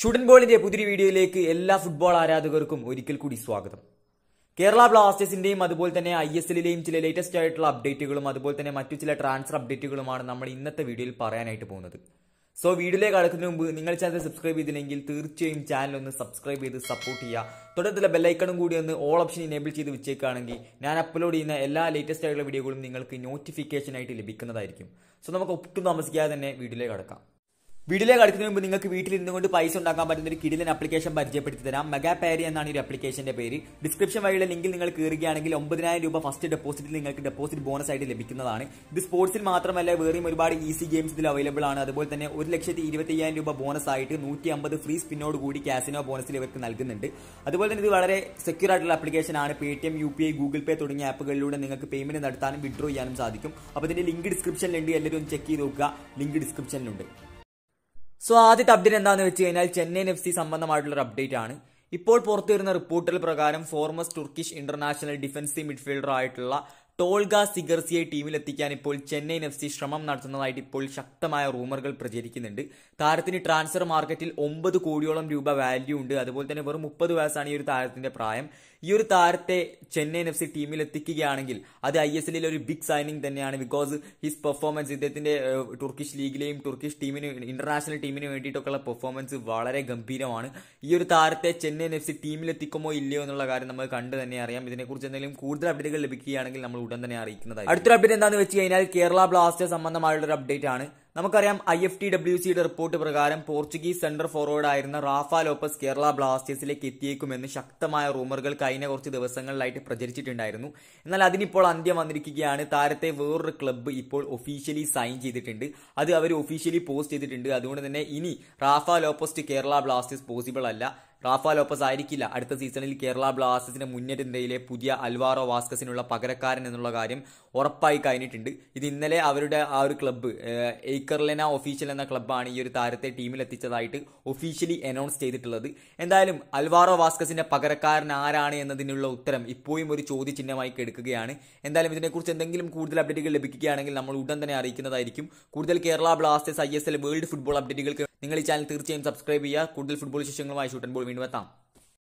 ഷൂട്ടൻ ബോളിന്റെ പുതിയ വീഡിയോയിലേക്ക് എല്ലാ ഫുട്ബോൾ ആരാധകർക്കും ഒരിക്കൽ കൂടി സ്വാഗതം കേരള ബ്ലാസ്റ്റേഴ്സിന്റെയും അതുപോലെ തന്നെ ഐ എസ് എല്ലിലെയും ചില ലേറ്റസ്റ്റ് ആയിട്ടുള്ള അപ്ഡേറ്റുകളും അതുപോലെ തന്നെ മറ്റു ചില ട്രാൻസ്ഫർ അപ്ഡേറ്റുകളുമാണ് നമ്മൾ ഇന്നത്തെ വീഡിയോയിൽ പറയാനായിട്ട് പോകുന്നത് സോ വീഡിയോയിലേക്ക് കടക്കുന്നതിന് മുമ്പ് നിങ്ങൾ ചാനൽ സബ്സ്ക്രൈബ് ചെയ്തില്ലെങ്കിൽ തീർച്ചയായും ചാനൽ ഒന്ന് സബ്സ്ക്രൈബ് ചെയ്ത് സപ്പോർട്ട് ചെയ്യുക തുടർന്നുള്ള ബെല്ലൈക്കണും കൂടി ഒന്ന് ഓൾ ഓപ്ഷൻ എനേബിൾ ചെയ്ത് വെച്ചേക്കുകയാണെങ്കിൽ ഞാൻ അപ്ലോഡ് ചെയ്യുന്ന എല്ലാ ലേറ്റസ്റ്റ് ആയിട്ടുള്ള വീഡിയോകളും നിങ്ങൾക്ക് നോട്ടിഫിക്കേഷൻ ആയിട്ട് ലഭിക്കുന്നതായിരിക്കും സോ നമുക്ക് ഒട്ടും താമസിക്കാതെ തന്നെ വീഡിയോയിലേക്ക് കടക്കാം വീഡിയോയിലേക്ക് അടുക്കുന്നതിന് മുമ്പ് നിങ്ങൾക്ക് വീട്ടിലിരുന്നു കൊണ്ട് പൈസ ഉണ്ടാക്കാൻ പറ്റുന്ന ഒരു കിടിലൻ ആപ്ലിക്കേഷൻ പരിചയപ്പെടുത്തി തരാം മെഗാപാരി എന്നാണ് ഈ അപ്ലിക്കേഷന്റെ പേര് ഡിസ്ക്രിപ്ഷൻ വഴിയുള്ള ലിങ്കിൽ നിങ്ങൾ കയറുകയാണെങ്കിൽ ഒമ്പതിനായിരം രൂപ ഫസ്റ്റ് ഡെപ്പോസിറ്റ് നിങ്ങൾക്ക് ഡെപ്പോസിറ്റ് ബോണസ് ആയിട്ട് ലഭിക്കുന്നതാണ് ഇത് സ്പോർട്സിൽ മാത്രമല്ല വേറെയും ഒരുപാട് ഈസി ഗെയിംസ് ഇതിൽ അവൈലബിൾ ആണ് അതുപോലെ തന്നെ ഒരു ലക്ഷത്തി ഇരുപത്തിയ്യായിരം രൂപ ബോണസ് ആയിട്ട് നൂറ്റി അമ്പത് ഫ്രീ സ്പിന്നോട് കൂടി കാസിനോ ബോണസിൽ ഇവർക്ക് നൽകുന്നുണ്ട് അതുപോലെ തന്നെ ഇത് വളരെ സെക്യൂർ ആയിട്ടുള്ള അപ്ലിക്കേഷൻ ആണ് Paytm U P I Google Pay തുടങ്ങിയ ആപ്പുകളിലൂടെ നിങ്ങൾക്ക് പേയ്മെന്റ് നടത്താനും വിഡ്രോ ചെയ്യാനും സാധിക്കും അപ്പോൾ ഇതിന്റെ ലിങ്ക് ഡിസ്ക്രിപ്ഷനിലുണ്ട് എല്ലാവരും ചെക്ക് ചെയ്ത് നോക്കുക ലിങ്ക് ഡിസ്ക്രിപ്ഷനിലുണ്ട് സോ ആദ്യത്തെ അപ്ഡേറ്റ് എന്താന്ന് വെച്ച് കഴിഞ്ഞാൽ ചെന്നൈ എഫ് സി സംബന്ധമായിട്ടുള്ള അപ്ഡേറ്റ് ആണ് ഇപ്പോൾ പുറത്തു വരുന്ന റിപ്പോർട്ടുകൾ പ്രകാരം former Turkish international defensive midfielder ആയിട്ടുള്ള ടോൾഗ സിഗർസിയെ ടീമിലെത്തിക്കാൻ ഇപ്പോൾ ചെന്നൈയിൻ എഫ് സി ശ്രമം നടത്തുന്നതായിട്ട് ഇപ്പോൾ ശക്തമായ റൂമറുകൾ പ്രചരിക്കുന്നുണ്ട് താരത്തിന് ട്രാൻസ്ഫർ മാർക്കറ്റിൽ ഒമ്പത് കോടിയോളം രൂപ വാല്യൂ ഉണ്ട് അതുപോലെ തന്നെ വെറും മുപ്പത് വയസ്സാണ് ഈ ഒരു താരത്തിന്റെ പ്രായം ഈ ഒരു താരത്തെ ചെന്നൈയിൻ എഫ് സി ടീമിലെത്തിക്കുകയാണെങ്കിൽ അത് ഐ എസ് എല്ലിൽ ഒരു ബിഗ് സൈനിങ് തന്നെയാണ് ബിക്കോസ് ഹിസ് പെർഫോമൻസ് ഇദ്ദേഹത്തിന്റെ ടുർക്കിഷ് ലീഗിലെയും ടുർക്കിഷ് ടീമിന് ഇന്റർനാഷണൽ ടീമിന് വേണ്ടിയിട്ടൊക്കെയുള്ള പെർഫോമൻസ് വളരെ ഗംഭീരമാണ് ഈ ഒരു താരത്തെ ചെന്നൈയിൻ എഫ് സി ടീമിലെത്തിക്കുമോ ഇല്ലയോ എന്നുള്ള കാര്യം നമ്മൾ കണ്ടു തന്നെ അറിയാം ഇതിനെക്കുറിച്ച് എന്തെങ്കിലും കൂടുതൽ അപ്ഡേറ്റുകൾ ലഭിക്കുകയാണെങ്കിൽ നമ്മൾ ഉടൻ തന്നെ അറിയിക്കുന്നതായി അടുത്തൊരു അപ്ഡേറ്റ് എന്താന്ന് വെച്ച് കഴിഞ്ഞാൽ കേരള ബ്ലാസ്റ്റേഴ്സ് സംബന്ധമായുള്ള ഒരു അപ്ഡേറ്റ് ആണ് നമുക്കറിയാം ഐ എഫ് ടി ഡബ്ല്യു സിയുടെ റിപ്പോർട്ട് പ്രകാരം പോർച്ചുഗീസ് സെന്റർ ഫോർവേഡ് ആയിരുന്ന റാഫ ലോപ്പസ് കേരള ബ്ലാസ്റ്റേഴ്സിലേക്ക് എത്തിയേക്കുമെന്ന് ശക്തമായ റൂമറുകൾ കഴിഞ്ഞ കുറച്ച് ദിവസങ്ങളിലായിട്ട് പ്രചരിച്ചിട്ടുണ്ടായിരുന്നു എന്നാൽ അതിനിപ്പോൾ അന്ത്യം വന്നിരിക്കുകയാണ് താരത്തെ വേറൊരു ക്ലബ്ബ് ഇപ്പോൾ ഒഫീഷ്യലി സൈൻ ചെയ്തിട്ടുണ്ട് അത് അവർ ഒഫീഷ്യലി പോസ്റ്റ് ചെയ്തിട്ടുണ്ട് അതുകൊണ്ട് തന്നെ ഇനി Rafa Lopes Kerala Blasters possible അല്ല റാഫ ലോപ്പസ് ആയിരിക്കില്ല അടുത്ത സീസണിൽ കേരള ബ്ലാസ്റ്റേഴ്സിന്റെ മുന്നേറ്റ പുതിയ അൽവാറോ വാസ്കസിനുള്ള പകരക്കാരൻ എന്നുള്ള കാര്യം ഉറപ്പായി കഴിഞ്ഞിട്ടുണ്ട് ഇത് ഇന്നലെ അവരുടെ ആ ഒരു ക്ലബ്ബ് എയ്ക്കർലെന ഒഫീഷ്യൽ എന്ന ക്ലബ്ബാണ് ഈ ഒരു താരത്തെ ടീമിൽ ഒഫീഷ്യലി അനൗൺസ് ചെയ്തിട്ടുള്ളത് എന്തായാലും അൽവാറോ വാസ്കസിന്റെ പകരക്കാരൻ ആരാണ് എന്നതിനുള്ള ഉത്തരം ഇപ്പോഴും ഒരു ചോദ്യചിഹ്നമായി കെടുക്കുകയാണ് എന്തായാലും ഇതിനെക്കുറിച്ച് എന്തെങ്കിലും കൂടുതൽ അപ്ഡേറ്റുകൾ ലഭിക്കുകയാണെങ്കിൽ നമ്മൾ ഉടൻ തന്നെ അറിയിക്കുന്നതായിരിക്കും കൂടുതൽ കേരള ബ്ലാസ്റ്റേഴ്സ് ഐ വേൾഡ് ഫുട്ബോൾ അപ്ഡേറ്റുകൾക്ക് നിങ്ങൾ ഈ ചാനൽ തീർച്ചയായും സബ്സ്ക്രൈബ് ചെയ്യുക കൂടുതൽ ഫുട്ബോൾ വിശേഷങ്ങളുമായി ഷൂട്ടൻ ബോൾ വീണ്ടും എത്താം